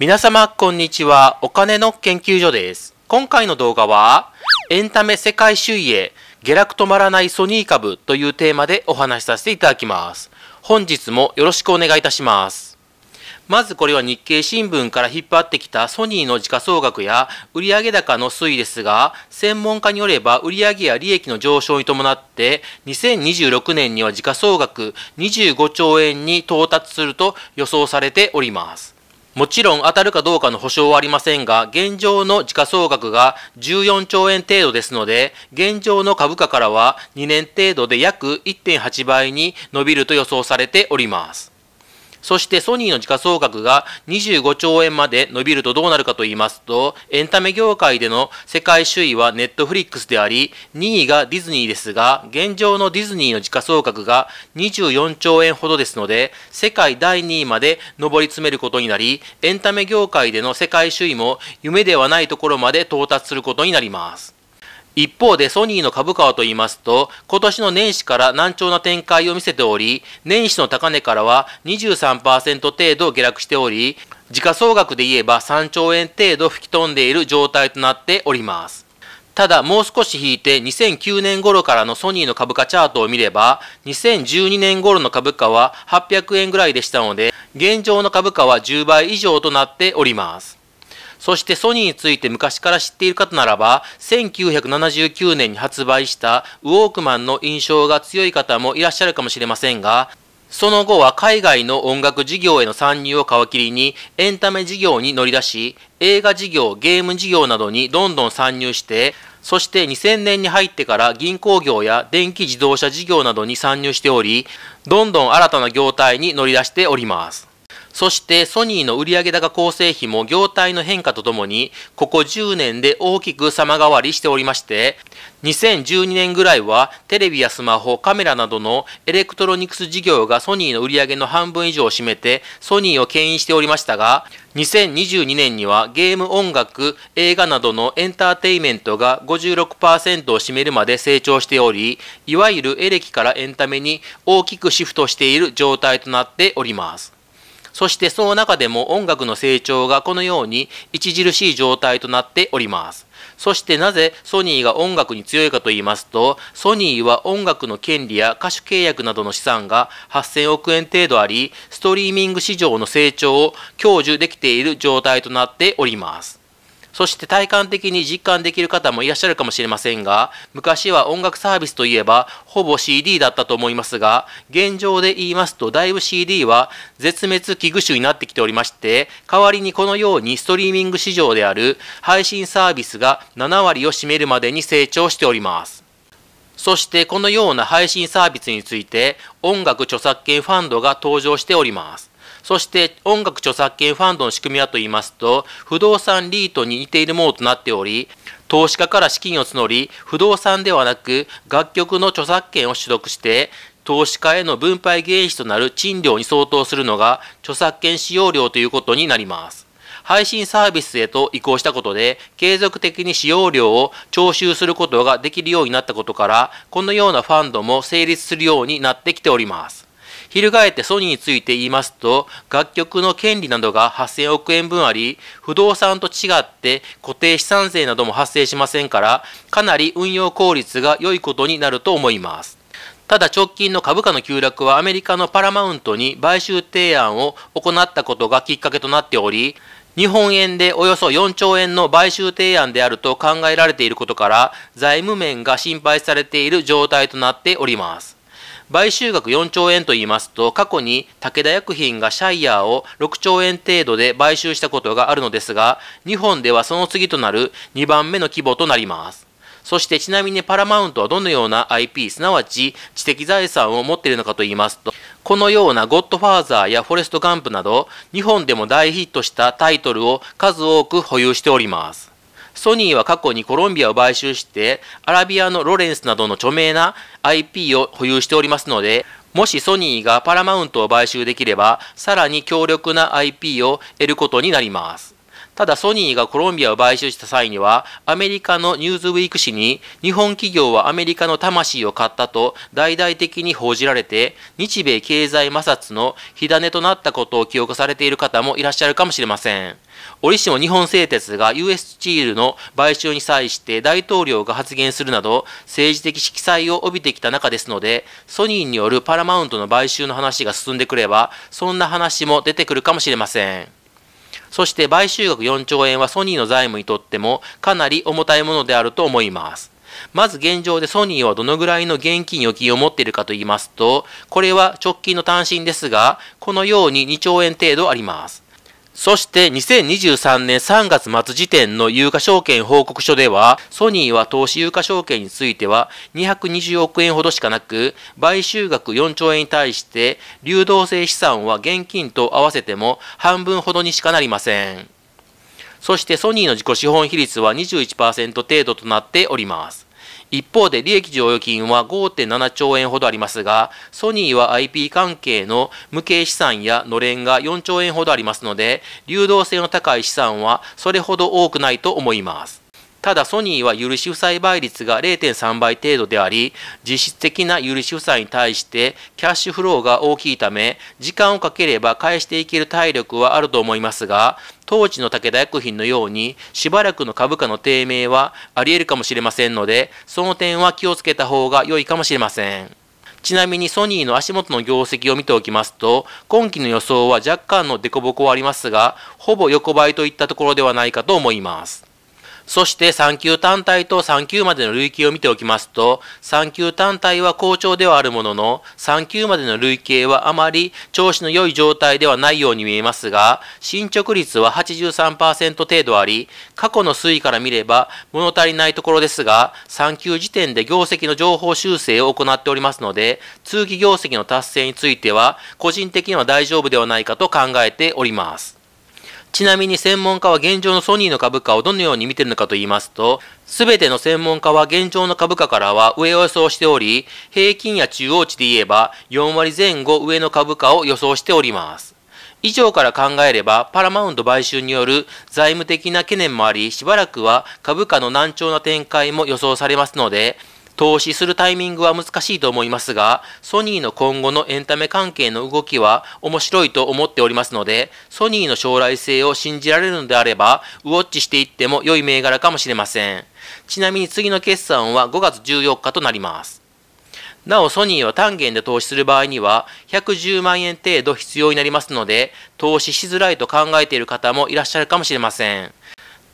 皆様こんにちはお金の研究所です今回の動画はエンタメ世界周囲へ下落止まらないソニー株というテーマでお話しさせていただきます本日もよろしくお願いいたしますまずこれは日経新聞から引っ張ってきたソニーの時価総額や売上高の推移ですが、専門家によれば売上や利益の上昇に伴って、2026年には時価総額25兆円に到達すると予想されております。もちろん当たるかどうかの保証はありませんが、現状の時価総額が14兆円程度ですので、現状の株価からは2年程度で約1.8倍に伸びると予想されております。そしてソニーの時価総額が25兆円まで伸びるとどうなるかと言いますと、エンタメ業界での世界首位はネットフリックスであり、2位がディズニーですが、現状のディズニーの時価総額が24兆円ほどですので、世界第2位まで上り詰めることになり、エンタメ業界での世界首位も夢ではないところまで到達することになります。一方でソニーの株価はと言いますと、今年の年始から難聴な展開を見せており、年始の高値からは23%程度下落しており、時価総額で言えば3兆円程度吹き飛んでいる状態となっております。ただもう少し引いて2009年頃からのソニーの株価チャートを見れば2012年頃の株価は800円ぐらいでしたので現状の株価は10倍以上となっております。そしてソニーについて昔から知っている方ならば、1979年に発売したウォークマンの印象が強い方もいらっしゃるかもしれませんが、その後は海外の音楽事業への参入を皮切りにエンタメ事業に乗り出し、映画事業、ゲーム事業などにどんどん参入して、そして2000年に入ってから銀行業や電気自動車事業などに参入しており、どんどん新たな業態に乗り出しております。そしてソニーの売上高構成比も業態の変化とともに、ここ10年で大きく様変わりしておりまして、2012年ぐらいはテレビやスマホ、カメラなどのエレクトロニクス事業がソニーの売上の半分以上を占めて、ソニーを牽引しておりましたが、2022年にはゲーム音楽、映画などのエンターテイメントが56%を占めるまで成長しており、いわゆるエレキからエンタメに大きくシフトしている状態となっております。そしてその中でも音楽の成長がこのように著しい状態となっております。そしてなぜソニーが音楽に強いかと言いますと、ソニーは音楽の権利や歌手契約などの資産が8000億円程度あり、ストリーミング市場の成長を享受できている状態となっております。そして体感的に実感できる方もいらっしゃるかもしれませんが、昔は音楽サービスといえば、ほぼ CD だったと思いますが、現状で言いますと、だいぶ CD は絶滅危惧種になってきておりまして、代わりにこのようにストリーミング市場である配信サービスが7割を占めるまでに成長しております。そしてこのような配信サービスについて音楽著作権ファンドが登場しております。そして音楽著作権ファンドの仕組みはと言いますと、不動産リートに似ているものとなっており、投資家から資金を募り、不動産ではなく楽曲の著作権を取得して、投資家への分配原資となる賃料に相当するのが著作権使用料ということになります。配信サービスへと移行したことで、継続的に使用料を徴収することができるようになったことから、このようなファンドも成立するようになってきております。翻ってソニーについて言いますと、楽曲の権利などが8000億円分あり、不動産と違って固定資産税なども発生しませんから、かなり運用効率が良いことになると思います。ただ直近の株価の急落はアメリカのパラマウントに買収提案を行ったことがきっかけとなっており、日本円でおよそ4兆円の買収提案であると考えられていることから、財務面が心配されている状態となっております。買収額4兆円と言いますと、過去に武田薬品がシャイヤーを6兆円程度で買収したことがあるのですが、日本ではその次となる2番目の規模となります。そしてちなみにパラマウントはどのような IP、すなわち知的財産を持っているのかと言いますと、このようなゴッドファーザーやフォレストガンプなど、日本でも大ヒットしたタイトルを数多く保有しております。ソニーは過去にコロンビアを買収して、アラビアのロレンスなどの著名な IP を保有しておりますので、もしソニーがパラマウントを買収できれば、さらに強力な IP を得ることになります。ただソニーがコロンビアを買収した際には、アメリカのニューズウィーク誌に、日本企業はアメリカの魂を買ったと大々的に報じられて、日米経済摩擦の火種となったことを記憶されている方もいらっしゃるかもしれません。折しも日本製鉄が US チールの買収に際して大統領が発言するなど政治的色彩を帯びてきた中ですので、ソニーによるパラマウントの買収の話が進んでくれば、そんな話も出てくるかもしれません。そして買収額4兆円はソニーの財務にとってもかなり重たいものであると思います。まず現状でソニーはどのぐらいの現金預金を持っているかと言いますと、これは直近の単身ですが、このように2兆円程度あります。そして2023年3月末時点の有価証券報告書では、ソニーは投資有価証券については220億円ほどしかなく、買収額4兆円に対して、流動性資産は現金と合わせても半分ほどにしかなりません。そしてソニーの自己資本比率は21%程度となっております。一方で利益剰余金は5.7兆円ほどありますが、ソニーは IP 関係の無形資産やのれんが4兆円ほどありますので、流動性の高い資産はそれほど多くないと思います。ただソニーは許し負債倍率が0.3倍程度であり、実質的な許し負債に対してキャッシュフローが大きいため、時間をかければ返していける体力はあると思いますが、当時の武田薬品のように、しばらくの株価の低迷はあり得るかもしれませんので、その点は気をつけた方が良いかもしれません。ちなみにソニーの足元の業績を見ておきますと、今期の予想は若干の凸凹はありますが、ほぼ横ばいといったところではないかと思います。そして3級単体と3級までの累計を見ておきますと、3級単体は好調ではあるものの、3級までの累計はあまり調子の良い状態ではないように見えますが、進捗率は83%程度あり、過去の推移から見れば物足りないところですが、3級時点で業績の情報修正を行っておりますので、通期業績の達成については、個人的には大丈夫ではないかと考えております。ちなみに専門家は現状のソニーの株価をどのように見ているのかと言いますと、すべての専門家は現状の株価からは上を予想しており、平均や中央値で言えば4割前後上の株価を予想しております。以上から考えれば、パラマウント買収による財務的な懸念もあり、しばらくは株価の難聴な展開も予想されますので、投資するタイミングは難しいと思いますが、ソニーの今後のエンタメ関係の動きは面白いと思っておりますので、ソニーの将来性を信じられるのであれば、ウォッチしていっても良い銘柄かもしれません。ちなみに次の決算は5月14日となります。なお、ソニーは単元で投資する場合には、110万円程度必要になりますので、投資しづらいと考えている方もいらっしゃるかもしれません。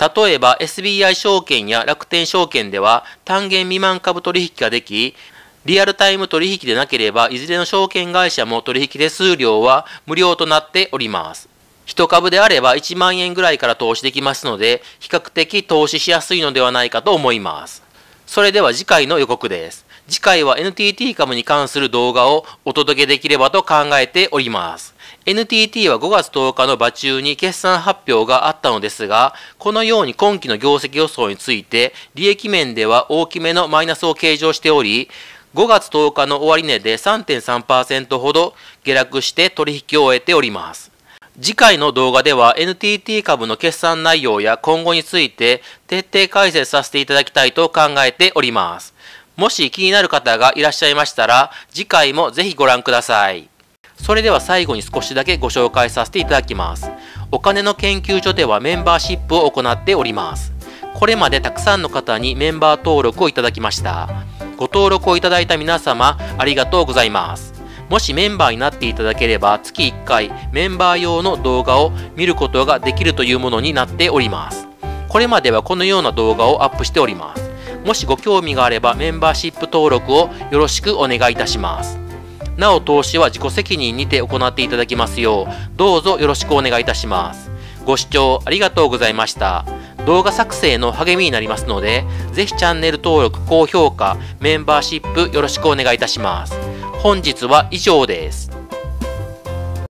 例えば SBI 証券や楽天証券では単元未満株取引ができ、リアルタイム取引でなければいずれの証券会社も取引手数料は無料となっております。1株であれば1万円ぐらいから投資できますので、比較的投資しやすいのではないかと思います。それでは次回の予告です。次回は NTT 株に関する動画をお届けできればと考えております。NTT は5月10日の場中に決算発表があったのですが、このように今期の業績予想について、利益面では大きめのマイナスを計上しており、5月10日の終値で3.3%ほど下落して取引を終えております。次回の動画では NTT 株の決算内容や今後について徹底解説させていただきたいと考えております。もし気になる方がいらっしゃいましたら次回もぜひご覧ください。それでは最後に少しだけご紹介させていただきます。お金の研究所ではメンバーシップを行っております。これまでたくさんの方にメンバー登録をいただきました。ご登録をいただいた皆様、ありがとうございます。もしメンバーになっていただければ、月1回メンバー用の動画を見ることができるというものになっております。これまではこのような動画をアップしております。もしご興味があればメンバーシップ登録をよろしくお願いいたします。なお投資は自己責任にて行っていただきますよう、どうぞよろしくお願いいたします。ご視聴ありがとうございました。動画作成の励みになりますので、ぜひチャンネル登録、高評価、メンバーシップよろしくお願いいたします。本日は以上です。